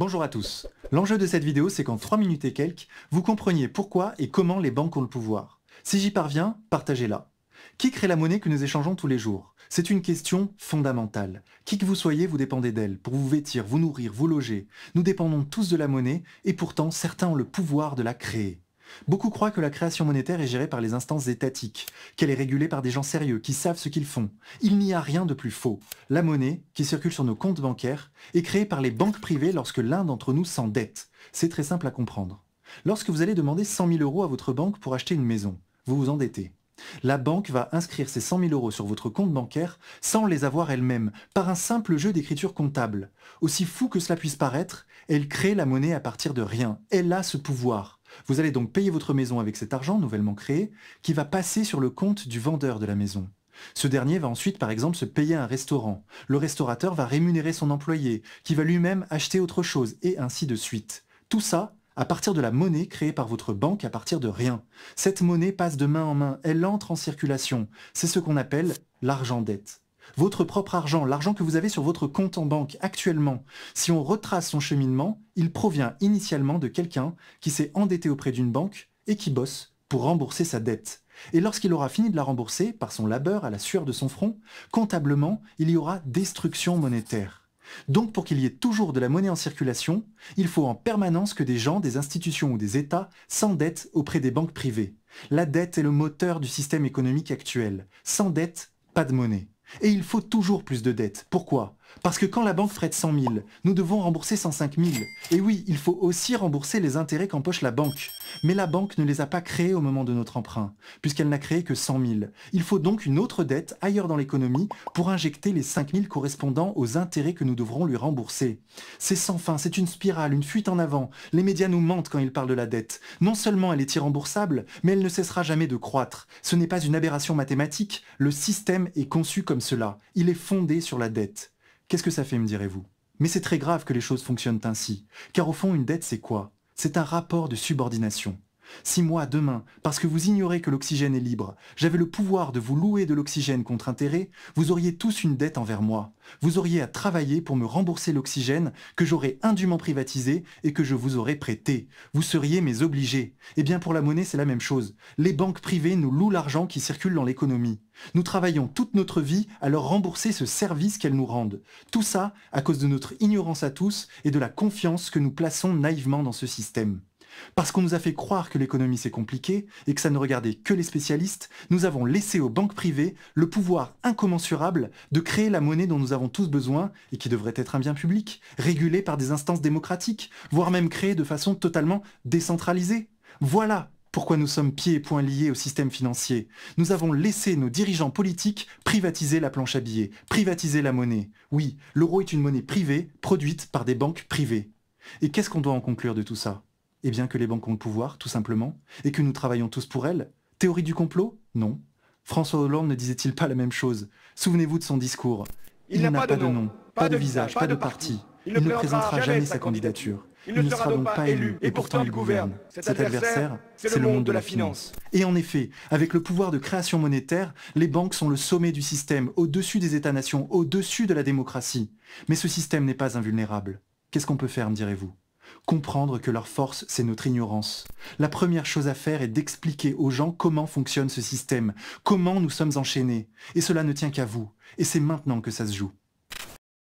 Bonjour à tous. L'enjeu de cette vidéo, c'est qu'en 3 minutes et quelques, vous compreniez pourquoi et comment les banques ont le pouvoir. Si j'y parviens, partagez-la. Qui crée la monnaie que nous échangeons tous les jours C'est une question fondamentale. Qui que vous soyez, vous dépendez d'elle pour vous vêtir, vous nourrir, vous loger. Nous dépendons tous de la monnaie et pourtant certains ont le pouvoir de la créer. Beaucoup croient que la création monétaire est gérée par les instances étatiques, qu'elle est régulée par des gens sérieux qui savent ce qu'ils font. Il n'y a rien de plus faux. La monnaie, qui circule sur nos comptes bancaires, est créée par les banques privées lorsque l'un d'entre nous s'endette. C'est très simple à comprendre. Lorsque vous allez demander 100 000 euros à votre banque pour acheter une maison, vous vous endettez. La banque va inscrire ces 100 000 euros sur votre compte bancaire sans les avoir elle-même, par un simple jeu d'écriture comptable. Aussi fou que cela puisse paraître, elle crée la monnaie à partir de rien. Elle a ce pouvoir. Vous allez donc payer votre maison avec cet argent nouvellement créé qui va passer sur le compte du vendeur de la maison. Ce dernier va ensuite par exemple se payer un restaurant. Le restaurateur va rémunérer son employé qui va lui-même acheter autre chose et ainsi de suite. Tout ça à partir de la monnaie créée par votre banque à partir de rien. Cette monnaie passe de main en main, elle entre en circulation. C'est ce qu'on appelle l'argent-dette votre propre argent, l'argent que vous avez sur votre compte en banque actuellement, si on retrace son cheminement, il provient initialement de quelqu'un qui s'est endetté auprès d'une banque et qui bosse pour rembourser sa dette. Et lorsqu'il aura fini de la rembourser, par son labeur à la sueur de son front, comptablement, il y aura destruction monétaire. Donc pour qu'il y ait toujours de la monnaie en circulation, il faut en permanence que des gens, des institutions ou des États s'endettent auprès des banques privées. La dette est le moteur du système économique actuel. Sans dette, pas de monnaie. Et il faut toujours plus de dettes. Pourquoi Parce que quand la banque prête 100 000, nous devons rembourser 105 000. Et oui, il faut aussi rembourser les intérêts qu'empoche la banque. Mais la banque ne les a pas créés au moment de notre emprunt, puisqu'elle n'a créé que 100 000. Il faut donc une autre dette ailleurs dans l'économie pour injecter les 5 000 correspondants aux intérêts que nous devrons lui rembourser. C'est sans fin, c'est une spirale, une fuite en avant. Les médias nous mentent quand ils parlent de la dette. Non seulement elle est irremboursable, mais elle ne cessera jamais de croître. Ce n'est pas une aberration mathématique, le système est conçu comme cela. Il est fondé sur la dette. Qu'est-ce que ça fait, me direz-vous Mais c'est très grave que les choses fonctionnent ainsi, car au fond, une dette, c'est quoi C'est un rapport de subordination. Si moi, demain, parce que vous ignorez que l'oxygène est libre, j'avais le pouvoir de vous louer de l'oxygène contre intérêt, vous auriez tous une dette envers moi. Vous auriez à travailler pour me rembourser l'oxygène que j'aurais indûment privatisé et que je vous aurais prêté. Vous seriez mes obligés. Eh bien, pour la monnaie, c'est la même chose. Les banques privées nous louent l'argent qui circule dans l'économie. Nous travaillons toute notre vie à leur rembourser ce service qu'elles nous rendent. Tout ça à cause de notre ignorance à tous et de la confiance que nous plaçons naïvement dans ce système. Parce qu'on nous a fait croire que l'économie c'est compliqué et que ça ne regardait que les spécialistes, nous avons laissé aux banques privées le pouvoir incommensurable de créer la monnaie dont nous avons tous besoin et qui devrait être un bien public, régulé par des instances démocratiques, voire même créé de façon totalement décentralisée. Voilà pourquoi nous sommes pieds et poings liés au système financier. Nous avons laissé nos dirigeants politiques privatiser la planche à billets, privatiser la monnaie. Oui, l'euro est une monnaie privée, produite par des banques privées. Et qu'est-ce qu'on doit en conclure de tout ça eh bien que les banques ont le pouvoir, tout simplement, et que nous travaillons tous pour elles. Théorie du complot Non. François Hollande ne disait-il pas la même chose Souvenez-vous de son discours. Il, n'a pas, de nom, pas, de visage, pas de, parti. Il, il ne présentera jamais sa candidature. Il ne sera donc pas élu, et pourtant il gouverne. Cet adversaire, c'est le monde de la finance. Et en effet, avec le pouvoir de création monétaire, les banques sont le sommet du système, au-dessus des États-nations, au-dessus de la démocratie. Mais ce système n'est pas invulnérable. Qu'est-ce qu'on peut faire, me direz-vous Comprendre que leur force, c'est notre ignorance. La première chose à faire est d'expliquer aux gens comment fonctionne ce système, comment nous sommes enchaînés. Et cela ne tient qu'à vous. Et c'est maintenant que ça se joue.